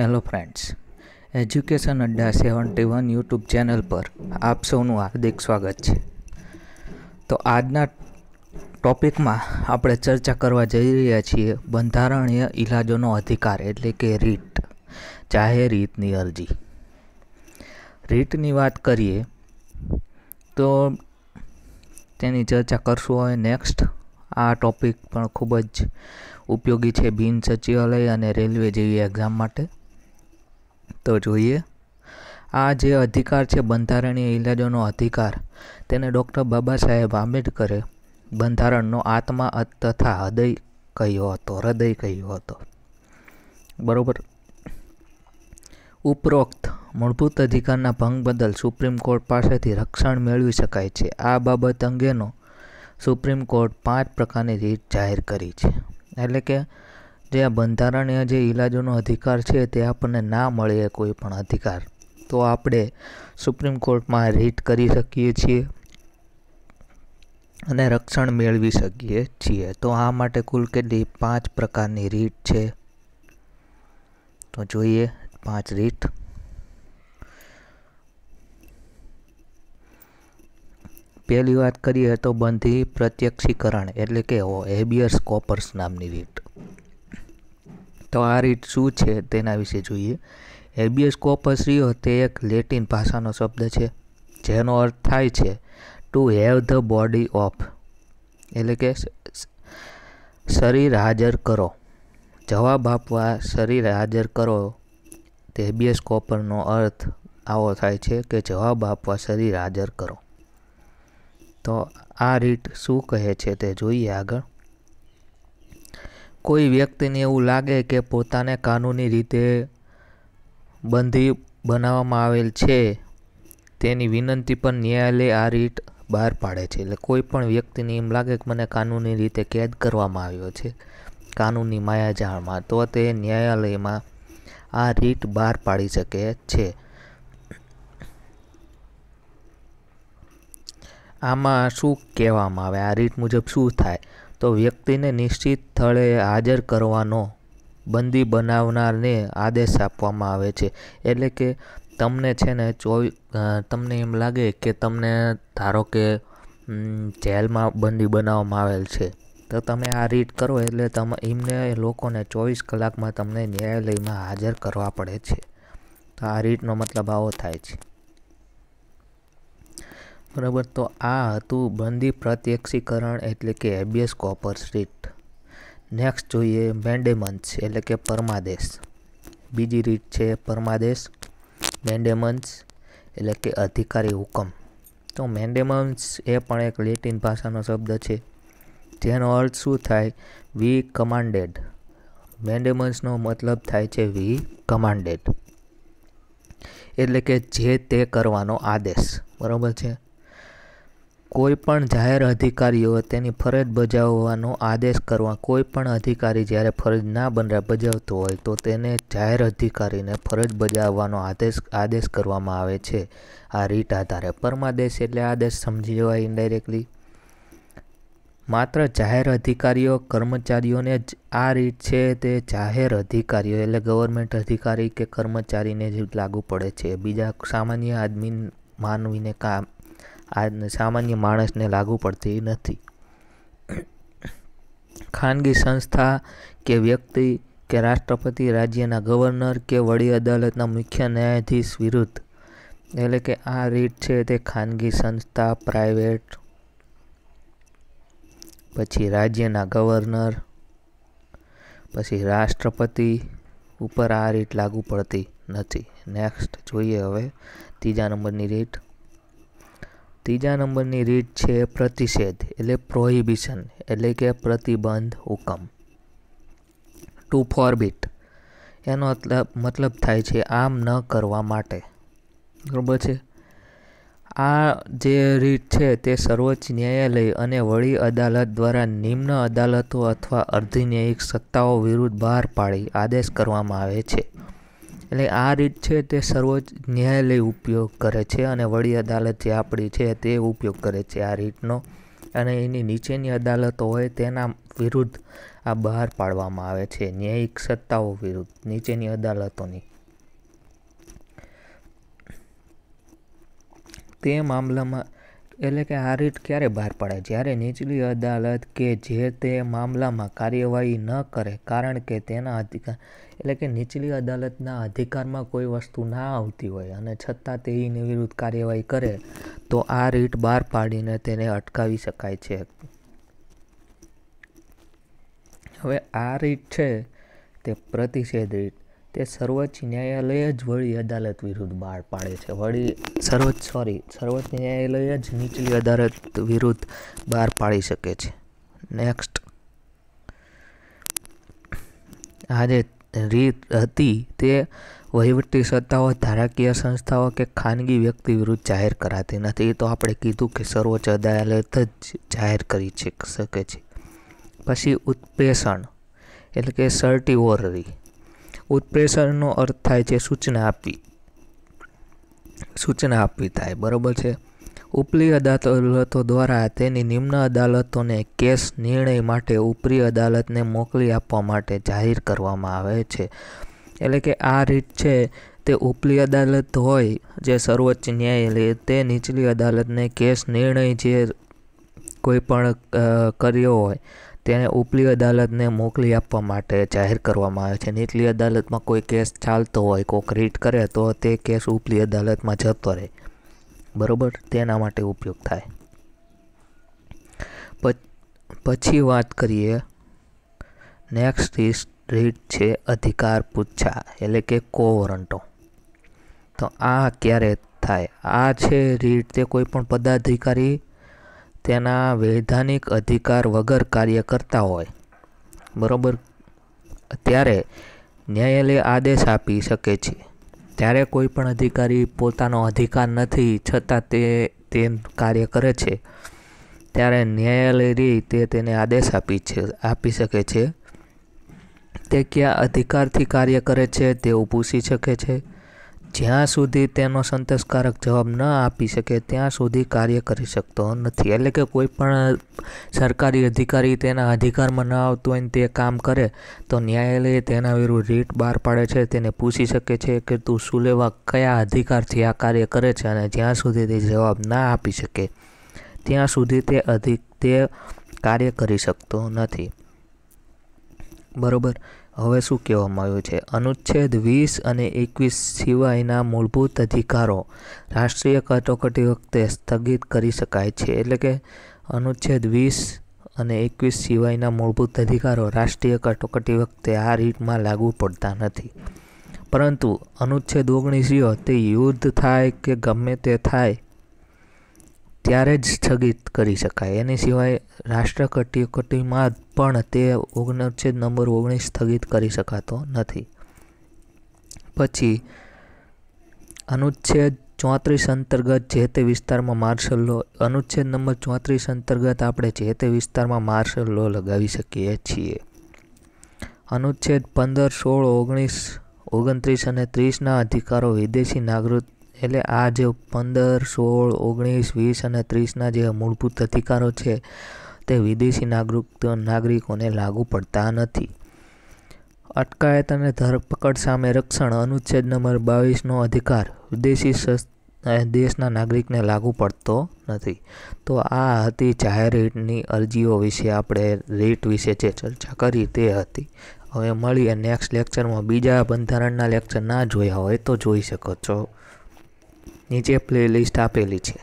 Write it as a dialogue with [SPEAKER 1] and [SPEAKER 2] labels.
[SPEAKER 1] hello friends education Adda seventy one YouTube channel પર આપ સૌનું હાર્દિક સ્વાગત છે તો આજના ટોપિકમાં આપણે ચર્ચા કરવા જઈ રહ્યા છીએ બંધારણીય ઇલાજોનો અધિકાર એટલે કે રીટ જાહેર રીતની અરજી રીટની વાત કરીએ તો તેની ચર્ચા કરશું હવે નેક્સ્ટ આ ટોપિક પણ ખૂબ જ ઉપયોગી છે બિન સચિવાલય અને રેલવે જેવી એક્ઝામ માટે તો જોઈએ આ જે અધિકાર છે બંધારણીય ઇલાજોનો અધિકાર તેને ડૉક્ટર બાબા સાહેબ આંબેડકરે બંધારણનો આત્મા તથા હૃદય કહ્યો હતો હૃદય કહ્યો હતો બરાબર ઉપરોક્ત મૂળભૂત અધિકારના ભંગ બદલ સુપ્રીમ કોર્ટ પાસેથી રક્ષણ મેળવી શકાય છે આ બાબત અંગેનો સુપ્રીમ કોર્ટ પાંચ પ્રકારની રીત જાહેર કરી છે એટલે કે જે આ બંધારણીય જે ઇલાજોનો અધિકાર છે તે આપણને ના મળે એ કોઈ પણ અધિકાર તો આપણે સુપ્રીમ કોર્ટમાં રીટ કરી શકીએ છીએ અને રક્ષણ મેળવી શકીએ છીએ તો આ માટે કુલ કેટલી પાંચ પ્રકારની રીટ છે તો જોઈએ પાંચ રીટ પહેલી વાત કરીએ તો બંધી પ્રત્યક્ષીકરણ એટલે કે હેબિયર્સ કોપર્સ નામની રીટ તો આ રીત શું છે તેના વિશે જોઈએ હેબિયસ કોપસ રીઓ તે એક લેટિન ભાષાનો શબ્દ છે જેનો અર્થ થાય છે to have the body of એટલે કે શરીર હાજર કરો જવાબ આપવા શરીર હાજર કરો તે હેબિયસ કોપરનો અર્થ આવો થાય છે કે જવાબ આપવા શરીર હાજર કરો તો આ રીત શું કહે છે તે જોઈએ આગળ કોઈ વ્યક્તિને એવું લાગે કે પોતાને કાનૂની રીતે બંધી બનાવવામાં આવેલ છે તેની વિનંતી પણ ન્યાયાલય આ રીટ બહાર પાડે છે એટલે કોઈ પણ વ્યક્તિને એમ લાગે કે મને કાનૂની રીતે કેદ કરવામાં આવ્યો છે કાનૂની માયાજાળમાં તો તે ન્યાયાલયમાં આ રીટ બહાર પાડી શકે છે આમાં શું કહેવામાં આવે આ રીત મુજબ શું થાય તો વ્યક્તિને નિશ્ચિત સ્થળે હાજર કરવાનો બંદી બનાવનારને આદેશ આપવામાં આવે છે એટલે કે તમને છે ને ચોવી તમને એમ લાગે કે તમને ધારો કે જેલમાં બંદી બનાવવામાં આવેલ છે તો તમે આ રીડ કરો એટલે તમે એમને લોકોને ચોવીસ કલાકમાં તમને ન્યાયાલયમાં હાજર કરવા પડે છે તો આ રીતનો મતલબ આવો થાય છે બરાબર તો આ હતું બંદી પ્રત્યક્ષીકરણ એટલે કે એબિયસ કોપર સ્ટ્રીટ નેક્સ્ટ જોઈએ મેન્ડેમન્સ એટલે કે પરમાદેશ બીજી રીત છે પરમાદેશ મેન્ડેમન્સ એટલે કે અધિકારી હુકમ તો મેન્ડેમન્સ એ પણ એક લેટિન ભાષાનો શબ્દ છે જેનો અર્થ શું થાય વી કમાન્ડેડ મેન્ડેમન્સનો મતલબ થાય છે વી કમાન્ડેડ એટલે કે જે તે કરવાનો આદેશ બરાબર છે કોઈપણ જાહેર અધિકારીઓ તેની ફરજ બજાવવાનો આદેશ કરવા કોઈપણ અધિકારી જ્યારે ફરજ ના બનરા બજાવતો હોય તો તેને જાહેર અધિકારીને ફરજ બજાવવાનો આદેશ આદેશ કરવામાં આવે છે આ રીટ આધારે પરમાદેશ એટલે આદેશ સમજી જવાય ઇન્ડાયરેક્ટલી માત્ર જાહેર અધિકારીઓ કર્મચારીઓને જ આ રીત છે તે જાહેર અધિકારીઓ એટલે ગવર્મેન્ટ અધિકારી કે કર્મચારીને જ લાગુ પડે છે બીજા સામાન્ય આદમી માનવીને કામ આજને સામાન્ય માણસને લાગુ પડતી નથી ખાનગી સંસ્થા કે વ્યક્તિ કે રાષ્ટ્રપતિ રાજ્યના ગવર્નર કે વડી અદાલતના મુખ્ય ન્યાયાધીશ વિરુદ્ધ એટલે કે આ રીટ છે તે ખાનગી સંસ્થા પ્રાઇવેટ પછી રાજ્યના ગવર્નર પછી રાષ્ટ્રપતિ ઉપર આ રીટ લાગુ પડતી નથી નેક્સ્ટ જોઈએ હવે ત્રીજા નંબરની રીટ ત્રીજા નંબરની રીત છે પ્રતિષેધ એટલે પ્રોહિબિશન એટલે કે પ્રતિબંધ હુકમ ટુ ફોરબિટ એનો મતલબ થાય છે આમ ન કરવા માટે બરાબર છે આ જે રીત છે તે સર્વોચ્ચ ન્યાયાલય અને વડી અદાલત દ્વારા નિમ્ન અદાલતો અથવા અર્ધિ ન્યાયિક સત્તાઓ વિરુદ્ધ બહાર પાડી આદેશ કરવામાં આવે છે એટલે આ રીત છે તે સર્વોચ્ચ ન્યાયાલય ઉપયોગ કરે છે અને વડી અદાલત જે આપણી છે તે ઉપયોગ કરે છે આ રીતનો અને એની નીચેની અદાલતો હોય તેના વિરુદ્ધ આ બહાર પાડવામાં આવે છે ન્યાયિક સત્તાઓ વિરુદ્ધ નીચેની અદાલતોની તે મામલામાં એટલે કે આ રીટ ક્યારે બહાર પડે જ્યારે નીચલી અદાલત કે જે તે મામલામાં કાર્યવાહી ન કરે કારણ કે તેના અધિકાર એટલે કે નીચલી અદાલતના અધિકારમાં કોઈ વસ્તુ ના આવતી હોય અને છતાં તે નિવિરુદ્ધ કાર્યવાહી કરે તો આ રીટ બહાર પાડીને તેને અટકાવી શકાય છે હવે આ રીટ છે તે પ્રતિષેધ રીટ તે સર્વોચ્ચ ન્યાયાલય જ વળી અદાલત વિરુદ્ધ બહાર પાડે છે વળી સર્વોચ્ચ સોરી સર્વોચ્ચ ન્યાયાલય જ નીચલી અદાલત વિરુદ્ધ બહાર પાડી શકે છે નેક્સ્ટ આ જે રીત હતી તે વહીવટી સત્તાઓ ધારાકીય સંસ્થાઓ કે ખાનગી વ્યક્તિ વિરુદ્ધ જાહેર કરાતી નથી એ તો આપણે કીધું કે સર્વોચ્ચ અદાલત જ જાહેર કરી શકે છે પછી ઉત્પેષણ એટલે કે સર્ટી ઓરરી ઉત્પ્રેશનનો અર્થ થાય છે સૂચના આપવી સૂચના આપવી થાય બરાબર છે ઉપલી અદાલતો દ્વારા તેની નિમ્ન અદાલતોને કેસ નિર્ણય માટે ઉપરી અદાલતને મોકલી આપવા માટે જાહેર કરવામાં આવે છે એટલે કે આ રીત છે તે ઉપલી અદાલત હોય જે સર્વોચ્ચ ન્યાયાલય તે નીચલી અદાલતને કેસ નિર્ણય જે કોઈ પણ કર્યો હોય તેને ઉપલી અદાલતને મોકલી આપવા માટે જાહેર કરવામાં આવે છે નીચલી અદાલતમાં કોઈ કેસ ચાલતો હોય કોઈક રીટ કરે તો તે કેસ ઉપલી અદાલતમાં જતો રહે બરાબર તેના માટે ઉપયોગ થાય પછી વાત કરીએ નેક્સ્ટ ઇઝ રીટ છે અધિકાર પૂછા એટલે કે કોવરંટો તો આ ક્યારે થાય આ છે રીટ તે કોઈ પણ પદાધિકારી તેના વૈધાનિક અધિકાર વગર કાર્ય કરતા હોય બરાબર ત્યારે ન્યાયાલય આદેશ આપી શકે છે ત્યારે કોઈ પણ અધિકારી પોતાનો અધિકાર નથી છતાં તે તે કાર્ય કરે છે ત્યારે ન્યાયાલય રીતે તેને આદેશ આપી છે આપી શકે છે તે કયા અધિકારથી કાર્ય કરે છે તેવું પૂછી શકે છે જ્યાં સુધી તેનો સંતોષકારક જવાબ ન આપી શકે ત્યાં સુધી કાર્ય કરી શકતો નથી એટલે કે કોઈ પણ સરકારી અધિકારી તેના અધિકારમાં ન આવતો હોય તે કામ કરે તો ન્યાયાલય તેના વિરુદ્ધ રીટ બહાર પાડે છે તેને પૂછી શકે છે કે તું શું લેવા કયા અધિકારથી આ કાર્ય કરે છે અને જ્યાં સુધી તે જવાબ ના આપી શકે ત્યાં સુધી તે અધિક તે કાર્ય કરી શકતો નથી બરોબર હવે શું કહેવામાં આવ્યું છે અનુચ્છેદ વીસ અને એકવીસ સિવાયના મૂળભૂત અધિકારો રાષ્ટ્રીય કટોકટી વખતે સ્થગિત કરી શકાય છે એટલે કે અનુચ્છેદ વીસ અને એકવીસ સિવાયના મૂળભૂત અધિકારો રાષ્ટ્રીય કટોકટી વખતે આ રીટમાં લાગુ પડતા નથી પરંતુ અનુચ્છેદ ઓગણીસીઓ તે યુદ્ધ થાય કે ગમે તે થાય ત્યારે જ સ્થગિત કરી શકાય એની સિવાય રાષ્ટ્ર કટોકટીમાં જ પણ તે ઓગણછેદ નંબર ઓગણીસ સ્થગિત કરી શકાતો નથી પછી અનુચ્છેદ ચોત્રીસ અંતર્ગત જે તે વિસ્તારમાં માર્શલ લો અનુચ્છેદ નંબર ચોત્રીસ અંતર્ગત આપણે જે તે વિસ્તારમાં માર્શલ લો લગાવી શકીએ છીએ અનુચ્છેદ પંદર સોળ ઓગણીસ ઓગણત્રીસ અને ત્રીસના અધિકારો વિદેશી નાગરિક એટલે આ જે પંદર સોળ ઓગણીસ વીસ અને ત્રીસના જે મૂળભૂત અધિકારો છે તે વિદેશી નાગરિક નાગરિકોને લાગુ પડતા નથી અટકાયત અને ધરપકડ સામે રક્ષણ અનુચ્છેદ નંબર બાવીસનો અધિકાર વિદેશી દેશના નાગરિકને લાગુ પડતો નથી તો આ હતી જાહેર રીટની અરજીઓ વિશે આપણે રીટ વિશે જે ચર્ચા કરી તે હતી હવે મળીએ નેક્સ્ટ લેક્ચરમાં બીજા બંધારણના લેક્ચર ના જોયા હોય તો જોઈ શકો છો નીચે પ્લેલિસ્ટ આપેલી છે